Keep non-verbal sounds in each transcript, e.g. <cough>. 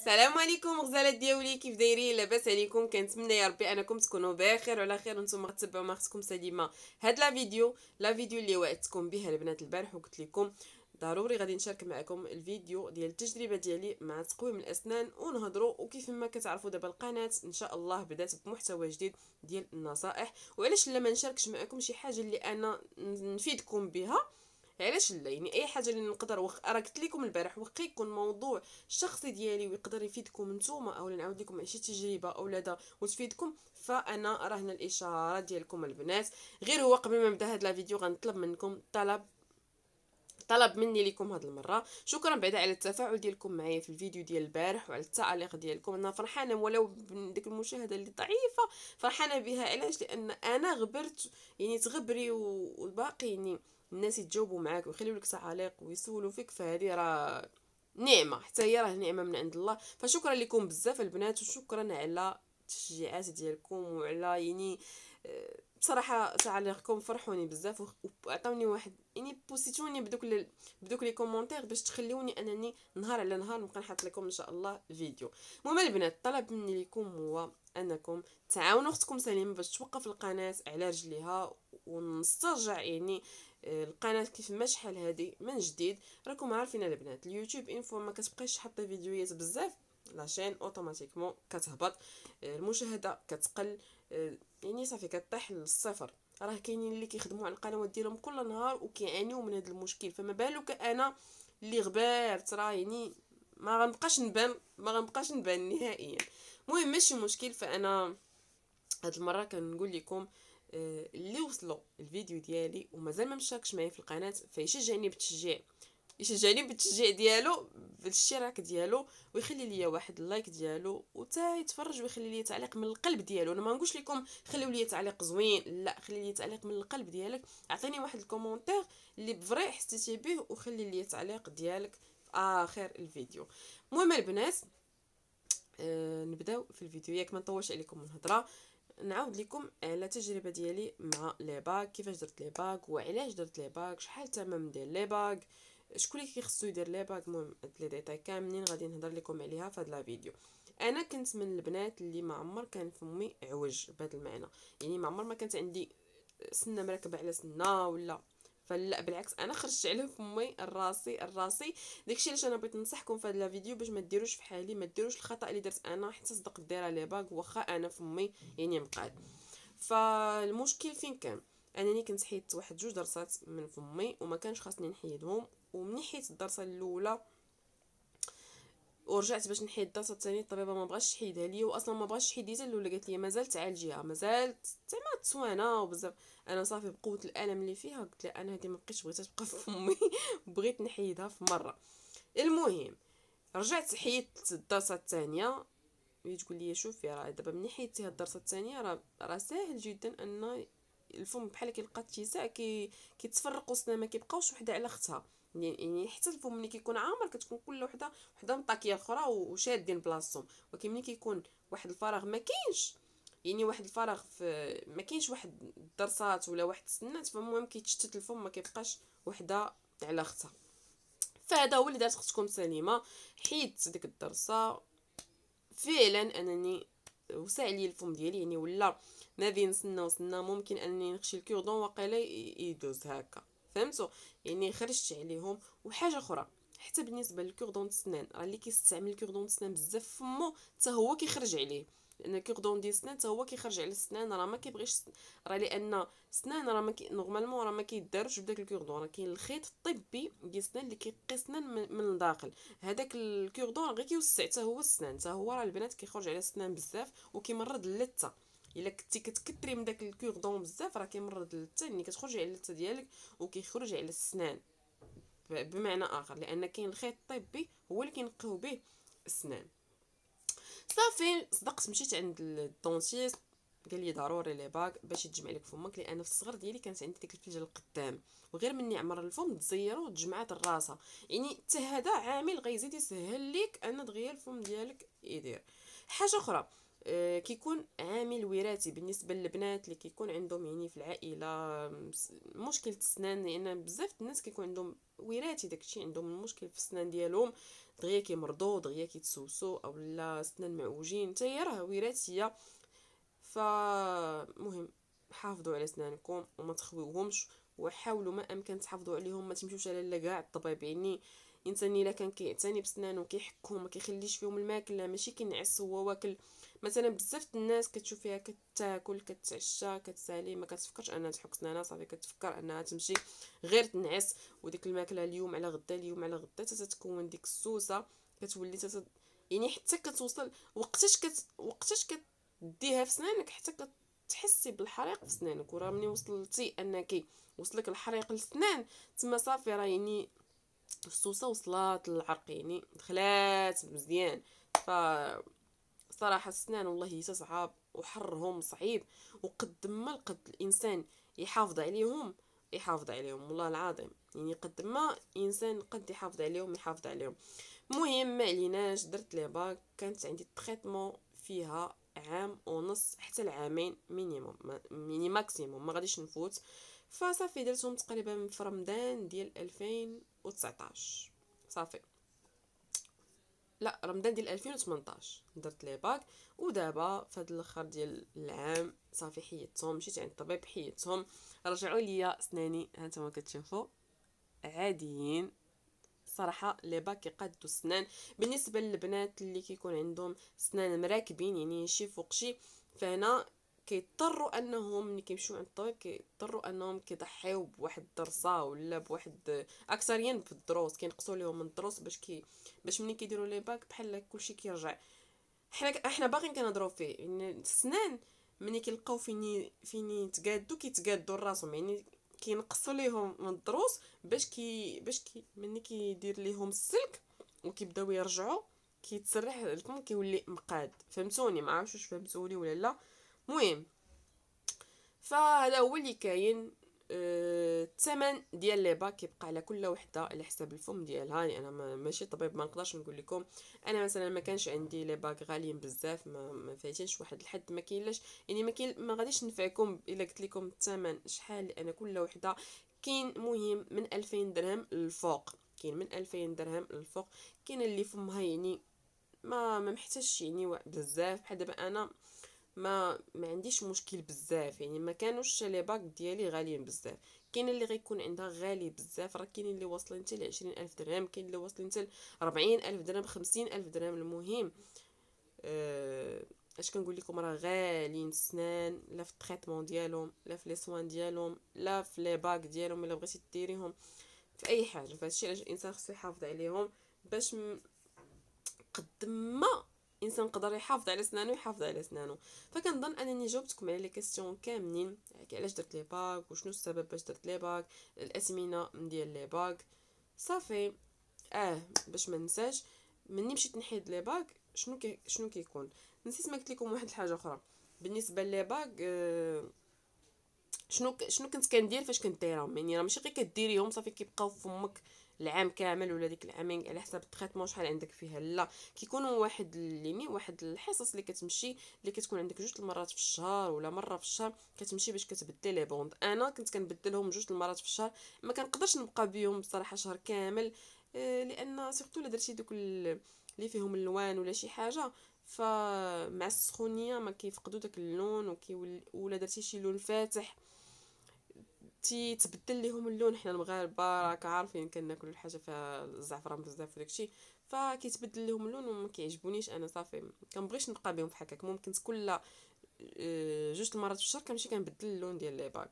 السلام عليكم غزالات دياولي كيف دايرين لاباس عليكم كنتمنى يا ربي انكم تكونوا بخير وعلى خير وانتم غتبعوا ما خصكم سليمه هاد لا فيديو لا فيديو اللي وعدتكم بها البنات البارح وقلت لكم ضروري غادي نشارك معكم الفيديو ديال التجربه ديالي مع تقويم الاسنان ونهضروا وكيف ما كتعرفوا دابا القناه ان شاء الله بدات بمحتوى جديد ديال النصائح وعلاش لا ما نشاركش معكم شي حاجه اللي انا نفيدكم بها علاش لا يعني اي حاجه اللي نقدر وخ... راه قلت لكم البارح وقي يكون موضوع شخصي ديالي ويقدر يفيدكم نتوما او نعاود لكم شي تجربه او لا وتفيدكم فانا راه هنا الاشاره ديالكم البنات غير هو قبل ما نبدا هذا الفيديو غنطلب منكم طلب طلب مني لكم هاد المره شكرا بعدا على التفاعل ديالكم معايا في الفيديو ديال البارح وعلى التعليق ديالكم انا فرحانه ولو ديك المشاهده اللي ضعيفه فرحانه بها علاش لان انا غبرت يعني تغبري والباقي يعني الناس يتجاوبوا معاك ويخليوا لك تعاليق ويسولوا فيك فهذه راه نعمه حتى هي راه نعمه من عند الله فشكرا لكم بزاف البنات وشكرا على التشجيعات ديالكم وعلى يعني آه، بصراحه تعليقكم فرحوني بزاف وعطاوني واحد يعني بوسيتوني بدوك ال... بدوك لي كومونتير باش تخليوني انني نهار على نهار نبقى نحط لكم ان شاء الله فيديو المهم البنات طلب مني لكم هو انكم تعاونوا اختكم سليمه باش توقف القناه على رجليها ونسترجع يعني آه، القناه كيف ما شحال هذه من جديد راكم عارفين البنات اليوتيوب انفو ما كتبقاش حاطه فيديوهات بزاف لاشين اوتوماتيكمون كتهبط آه، المشاهده كتقل آه، يعني صافي كطيح للصفر راه كاينين اللي كيخدموا على القنوات ديالهم كل نهار وكيعانيو من هذا المشكل فما بالك انا اللي غبرت راه يعني ما غنبقاش نبان ما غنبقاش نبان نهائيا المهم ماشي مشكل فانا هاد المره كنقول لكم آه، اللي وصلوا الفيديو ديالي ومازال ما مشاركش معايا في القناه فيشجعني بالتشجيع يشجعني بالتشجيع ديالو بالاشتراك ديالو ويخلي ليا واحد اللايك ديالو وتا يتفرج ويخلي ليا تعليق من القلب ديالو انا ما نقولش لكم خليو ليا تعليق زوين لا خلي ليا تعليق من القلب ديالك عطيني واحد الكومونتير اللي بفري حسيتي به وخلي ليا تعليق ديالك في اخر الفيديو المهم البنات آه نبداو في الفيديو ياك ما نطولش عليكم الهضره نعاود لكم على تجربة ديالي مع لي باك كيفاش درت لي باك وعلاش درت لي باك شحال تمام ديال لي باك شكون اللي كيخصو يدير لي باك المهم هاد لي ديتاي كاملين غادي نهضر لكم عليها في هاد لا فيديو انا كنت من البنات اللي ما عمر كان فمي عوج بهذا المعنى يعني ما عمر ما كانت عندي سنه مركبه على سنه ولا فلا بالعكس انا خرجت على فمي الراسي الراسي داكشي علاش انا بغيت ننصحكم في هاد لا فيديو باش ما ديروش في حالي ما ديروش الخطا اللي درت انا حتى صدق دايره لي باك واخا انا فمي يعني مقاد فالمشكل فين كان انني كنت حيدت واحد جوج درسات من فمي وما كانش خاصني نحيدهم ومن حيت الدرسه الاولى ورجعت باش نحيد الدرسه الثانيه الطبيبه ما بغاش تحيدها ليا واصلا ما بغاش تحيد ديتا الاولى قالت لي مازال تعالجيها مازال زعما تسوانه وبزاف انا صافي بقوه الالم اللي فيها قلت لها انا هذه ما بقيتش بغيتها تبقى في فمي <laughs> بغيت نحيدها في مره المهم رجعت حيدت الدرسه الثانيه هي تقول لي شوفي راه دابا ملي حيدتي هاد الدرسه الثانيه راه راه ساهل جدا ان الفم بحال كيلقى اتساع كي كيتفرقوا وسنا ما كيبقاوش وحده على اختها يعني-, يعني حتى الفم ملي كيكون عامر كتكون كل وحده وحده مطاكيه اخرى وشادين بلاصتهم ولكن ملي كيكون واحد الفراغ ما كاينش يعني واحد الفراغ في ما كاينش واحد الدرسات ولا واحد السنات فالمهم كيتشتت الفم ما كيبقاش وحده على اختها فهذا هو اللي دارت اختكم سليمه حيدت ديك الدرسه فعلا انني وسع لي الفم ديالي يعني ولا ما بين سنه وسنه ممكن انني نخشي الكوردون وقيلا يدوز هكا فهمتوا يعني خرجت عليهم وحاجه اخرى حتى بالنسبه للكوردون السنان راه اللي كيستعمل الكوردون السنان بزاف فمو حتى هو كيخرج عليه لان الكوردون ديال السنان حتى هو كيخرج على السنان راه ما كيبغيش راه لان السنان راه ما كي... نورمالمون راه ما كيدارش بداك الكوردون راه كاين الخيط الطبي ديال السنان اللي كيقي السنان من, من الداخل هذاك الكوردون غير كيوسع حتى هو السنان حتى هو راه البنات كيخرج على السنان بزاف وكيمرض اللثه الا كنتي كتكثري من داك الكوردون بزاف راه كيمرض اللتة يعني كتخرجي على اللتة ديالك وكيخرج على السنان بمعنى اخر لان كاين الخيط الطبي هو اللي كينقيو به السنان صافي صدقت مشيت عند الدونتيست قال لي ضروري لي باك باش يتجمع لك فمك لان في الصغر ديالي كانت عندي ديك الفلجه القدام وغير مني عمر الفم تزير وتجمعات الراسه يعني حتى هذا عامل غيزيد يسهل لك ان دغيا الفم ديالك يدير حاجه اخرى آه، كيكون عامل وراثي بالنسبه للبنات اللي كيكون عندهم يعني في العائله مشكل السنان لان يعني بزاف الناس كيكون عندهم وراثي داكشي عندهم مشكل في السنان ديالهم دغيا كيمرضوا دغيا كيتسوسوا او لا سنان معوجين حتى راه وراثيه فمهم حافظوا على سنانكم وما تخويوهمش وحاولوا ما امكن تحافظوا عليهم ما تمشيوش على كاع الطبيب يعني الانسان الا كان كيعتني بسنانو كيحكهم ما كيخليش فيهم الماكله ماشي كينعس هو واكل مثلا بزاف الناس كتشوف فيها كتاكل كتعشى كتسالي ما كتفكرش انها تحك سنانها صافي كتفكر انها تمشي غير تنعس وديك الماكله اليوم على غدا اليوم على غدا حتى تتكون ديك السوسه كتولي تت... يعني حتى كتوصل وقتاش كت... وقتاش كديها في سنانك حتى كتحسي بالحريق في سنانك وراه ملي وصلتي انك وصلك الحريق للسنان تما صافي راه يعني السوسه وصلات للعرق يعني دخلات مزيان ف الصراحة السنان والله صعاب وحرهم صعيب وقد ما القد الإنسان يحافظ عليهم يحافظ عليهم والله العظيم يعني قد ما إنسان قد يحافظ عليهم يحافظ عليهم مهم ما عليناش درت لي باك كانت عندي تريتمون فيها عام ونص حتى العامين مينيموم ميني ماكسيموم ما غاديش نفوت فصافي درتهم تقريبا في رمضان ديال 2019 صافي لا رمضان ديال 2018 درت لي باك ودابا فهاد الاخر ديال العام صافي حيدتهم مشيت عند الطبيب حيدتهم رجعوا ليا اسناني هانتوما كتشوفوا عاديين صراحه لي باك يقادوا السنان بالنسبه للبنات اللي كيكون عندهم سنان مراكبين يعني شي فوق شي فهنا كيضطروا انهم ملي كيمشيو عند الطبيب كيضطروا انهم كيضحيو بواحد الدرسه ولا بواحد اكثريا بالدروس كينقصوا ليهم من الدروس باش كي باش ملي كيديروا لي باك بحال كلشي كيرجع حنا حنا باغيين كنهضروا فيه يعني السنان ملي كيلقاو فيني فيني تقادو كيتقادو راسهم يعني كينقصوا ليهم من الدروس باش كي باش كي ملي كيدير ليهم السلك وكيبداو يرجعوا كيتسرح لكم كيولي مقاد فهمتوني ما عرفتش واش فهمتوني ولا لا مهم فهذا هو اللي كاين آه، الثمن ديال لي باك كيبقى على كل وحده على حساب الفم ديالها يعني انا ماشي طبيب ما نقدرش نقول لكم انا مثلا ما كانش عندي لي باك غاليين بزاف ما, ما فايتينش واحد الحد ما كاينلاش يعني ما كاين ما غاديش نفعكم الا قلت لكم الثمن شحال لان كل وحده كاين مهم من 2000 درهم للفوق كاين من 2000 درهم للفوق كاين اللي فمها يعني ما ما محتاجش يعني بزاف بحال دابا انا ما ما عنديش مشكل بزاف يعني ما كانوش لي باك ديالي غاليين بزاف كاين اللي غيكون عندها غالي بزاف راه كاينين اللي واصلين حتى ل 20000 درهم كاين اللي واصلين حتى ل 40000 درهم 50000 درهم المهم أه اش كنقول لكم راه غاليين السنان لا في التريتمون ديالهم لا في لي سوان ديالهم لا في لي باك ديالهم الا بغيتي ديريهم في اي حاجه فهادشي علاش الانسان خصو يحافظ عليهم باش م... قد ما الانسان قدر يحافظ على سنانو يحافظ على سنانو فكنظن انني جاوبتكم على لي كيسيون كاملين يعني علاش درت لي باك وشنو السبب باش درت لي باك الاثمنه ديال لي باك صافي اه باش ما ننساش مني مشيت نحيد لي باك شنو كي شنو كيكون نسيت ما قلت لكم واحد الحاجه اخرى بالنسبه لي باك آه شنو شنو كنت كندير فاش كنت دايره يعني راه ماشي غير كديريهم صافي كيبقاو فمك العام كامل ولا ديك العامين على حسب التريتمون شحال عندك فيها لا كيكون واحد ليمي واحد الحصص اللي كتمشي اللي كتكون عندك جوج المرات في الشهر ولا مره في الشهر كتمشي باش كتبدل لي بوند انا كنت كنبدلهم جوج المرات في الشهر ما كنقدرش نبقى بيهم بصراحه شهر كامل آه، لان سورتو الا درتي دوك اللي فيهم الوان ولا شي حاجه فمع السخونيه ما كيفقدوا داك اللون ولا درتي شي لون فاتح تيتبدل ليهم اللون حنا المغاربه راك عارفين كناكل الحاجه فيها الزعفران بزاف وداكشي فكيتبدل لهم اللون وما كيعجبونيش انا صافي كنبغيش نبقى بهم بحال هكاك ممكن كل آه، جوج المرات في الشهر كنمشي كنبدل اللون ديال لي باك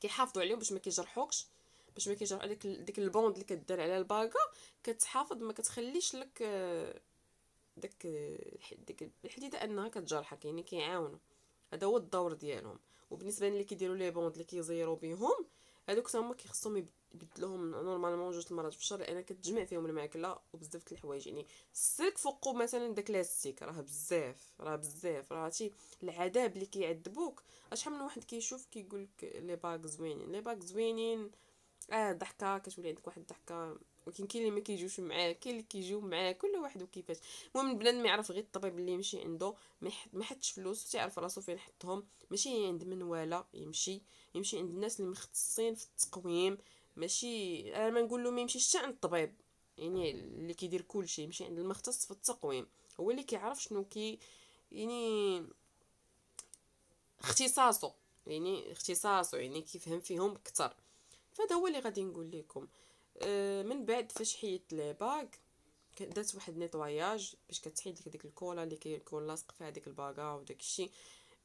كيحافظوا عليهم باش ما كيجرحوكش باش ما كيجرح عليك ديك البوند اللي كدير على الباكا كتحافظ ما كتخليش لك آه، داك آه، ديك الحديده انها كتجرحك يعني كيعاونوا هذا هو الدور ديالهم وبالنسبه للي كيديروا لي بوند اللي كيزيروا بهم هذوك حتى هما كيخصهم يبدلوهم نورمالمون جوج المرات في الشهر لان كتجمع فيهم الماكله وبزاف د الحوايج يعني السلك فوقو مثلا داك لاستيك راه بزاف راه بزاف راه هادشي العذاب اللي كيعذبوك شحال من واحد كيشوف كيقول لك لي باك زوينين لي باك زوينين اه ضحكه كتولي عندك واحد الضحكه ولكن كاين اللي ما كيجيوش معاه كاين اللي كيجيو معاه كل واحد وكيفاش المهم البنادم يعرف غير الطبيب اللي يمشي عنده ما حطش فلوس تيعرف راسو فين يحطهم ماشي عند من ولا يمشي يمشي عند الناس اللي مختصين في التقويم ماشي انا ما نقول له ما يمشيش حتى عند الطبيب يعني اللي كيدير كلشي يمشي عند المختص في التقويم هو اللي كيعرف شنو كي يعني اختصاصه يعني اختصاصه يعني كيفهم فيهم اكثر فهذا هو اللي غادي نقول لكم آه، من بعد فاش حيدت باك درت واحد نيتواياج باش كتحيد لك ديك الكولا اللي كيكون لاصق فيها ديك الباكا وداك الشيء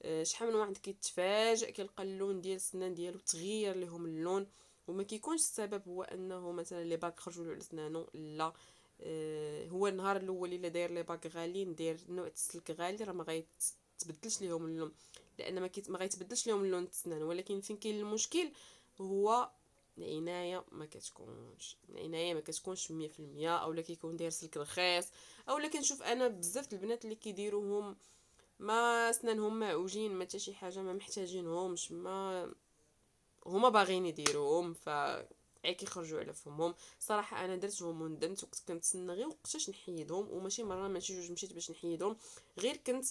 آه، شحال من واحد كيتفاجئ كيلقى اللون ديال السنان ديالو تغير لهم اللون وما كيكونش السبب هو انه مثلا لي باك خرجوا له على سنانو لا آه، هو النهار الاول الا داير لي باك غاليين داير نوع السلك غالي راه ما غيتبدلش ليهم اللون لان ما غيتبدلش ليهم اللون السنان ولكن فين كاين المشكل هو العناية ما كتكونش العناية ما كتكونش 100% اولا كيكون داير سلك رخيص اولا كنشوف انا بزاف البنات اللي كيديروهم ما سنانهم معوجين ما حتى شي حاجه ما محتاجينهمش ما هما باغيين يديروهم ف كيخرجوا على فمهم صراحه انا درتهم وندمت وكنت كنتسنى غير وقتاش نحيدهم وماشي مره ماشي جوج مشيت باش نحيدهم غير كنت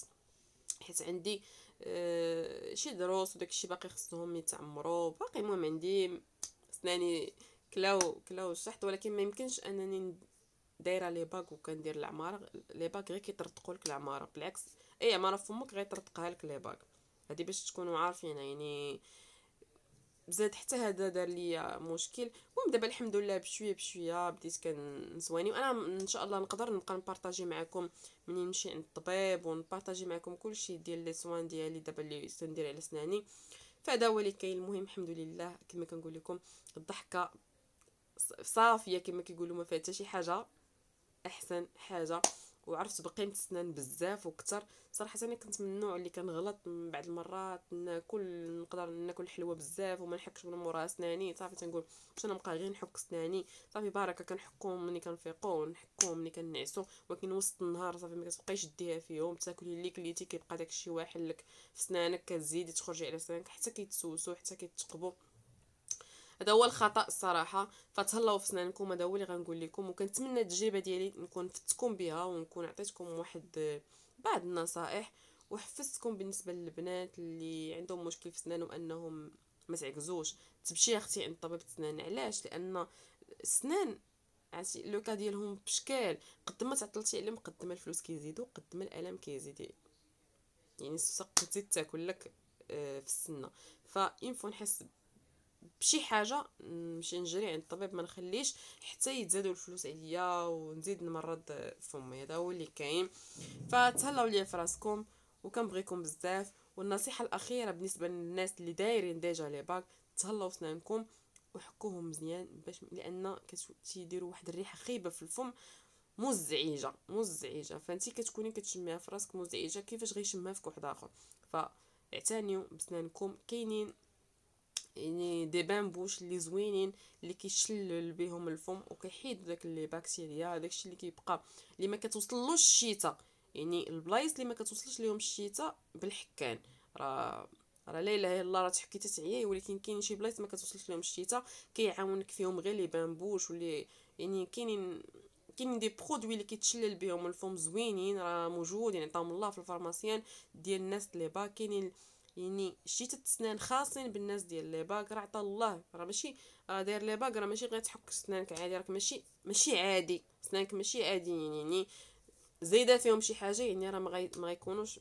حيت عندي آه شي دروس وداكشي باقي خصهم يتعمروا باقي المهم عندي يعني كلاو كلاو صحت ولكن ما يمكنش انني دايره لي باك وكندير العماره لي باك غير كيطرطقوا لك العماره بالعكس اي عماره فمك طرطقها لك لي باك هادي باش تكونوا عارفين يعني بزاد حتى هذا دار ليا مشكل المهم دابا الحمد لله بشويه بشويه بديت كنسواني وانا ان شاء الله نقدر نبقى نبارطاجي معكم ملي نمشي عند الطبيب ونبارطاجي معكم كلشي ديال لي سوان ديالي دابا اللي سندير على سناني فهذا هو اللي كاين المهم الحمد لله كما كنقول لكم الضحكه صافيه كما كيقولوا ما فيها حتى شي حاجه احسن حاجه وعرفت بقيمه السنان بزاف وكثر صراحه انا كنت من النوع اللي كنغلط من بعض المرات ناكل نقدر ناكل حلوه بزاف وما نحكش من مورا سناني صافي تنقول باش انا نبقى غير نحك سناني صافي بركه كنحكهم ملي كنفيقو ونحكهم ملي كنعسو ولكن وسط النهار صافي ما كتبقايش ديها فيهم تاكلي اللي كليتي كيبقى داكشي واحد لك في سنانك كتزيدي تخرجي على سنانك حتى كيتسوسو حتى كيتقبو هذا هو الخطا الصراحه فتهلاو في سنانكم هذا هو اللي غنقول لكم وكنتمنى التجربه ديالي نكون فتكم بها ونكون عطيتكم واحد بعض النصائح وحفزتكم بالنسبه للبنات اللي عندهم مشكل في سنانهم انهم ما تعكزوش تمشي اختي عند طبيب السنان علاش لان السنان عرفتي لو كا ديالهم بشكال قد ما تعطلتي عليهم قد ما الفلوس كيزيدوا قد ما الالم كيزيد يعني السوسه تزيد تاكل لك آه، في السنه فإنفو نحس بشي حاجه نمشي نجري عند الطبيب ما نخليش حتى يتزادوا الفلوس عليا ونزيد نمرض فمي هذا هو اللي كاين فتهلاو ليا فراسكم وكنبغيكم بزاف والنصيحه الاخيره بالنسبه للناس اللي دايرين ديجا لي باك تهلاو سنانكم وحكوهم مزيان باش لان كتيديروا واحد الريحه خايبه في الفم مزعجه مزعجه فانت كتكوني كتشميها في راسك مزعجه كيفاش غيشمها فيك واحد اخر فاعتنيو بسنانكم كاينين يعني دي بوش اللي زوينين اللي كيشلل بهم الفم وكيحيد داك لي باكتيريا داكشي اللي كيبقى اللي ما كتوصلوش الشتاء يعني البلايص اللي ما كتوصلش ليهم الشتاء بالحكان راه راه لا اله الا الله راه تحكي تتعياي ولكن كاين شي بلايص ما كتوصلش ليهم الشتاء كيعاونك فيهم غير لي بوش واللي يعني كاينين كاين دي برودوي اللي كيتشلل بهم الفم زوينين راه موجودين عطاهم الله في الفارماسيان ديال الناس لي با كاينين يعني شتي تسنان خاصين بالناس ديال لي باك راه عطا الله راه ماشي راه داير لي باك راه ماشي غير تحك سنانك عادي راك ماشي ماشي عادي سنانك ماشي عاديين يعني،, يعني زايده فيهم شي حاجه يعني راه ما غيكونوش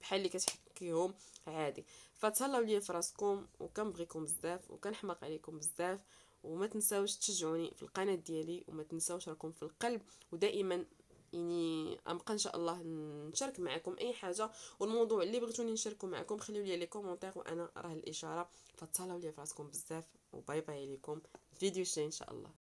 بحال اللي كتحكيهم عادي فتهلاو ليا فراسكم وكنبغيكم بزاف وكنحماق عليكم بزاف وما تنساوش تشجعوني في القناه ديالي وما تنساوش راكم في القلب ودائما يعني غنبقى ان شاء الله نشارك معكم اي حاجه والموضوع اللي بغيتوني نشاركو معكم خليو لي لي كومونتير وانا راه الاشاره فتهلاو لي فراسكم بزاف وباي باي لكم فيديو جاي ان شاء الله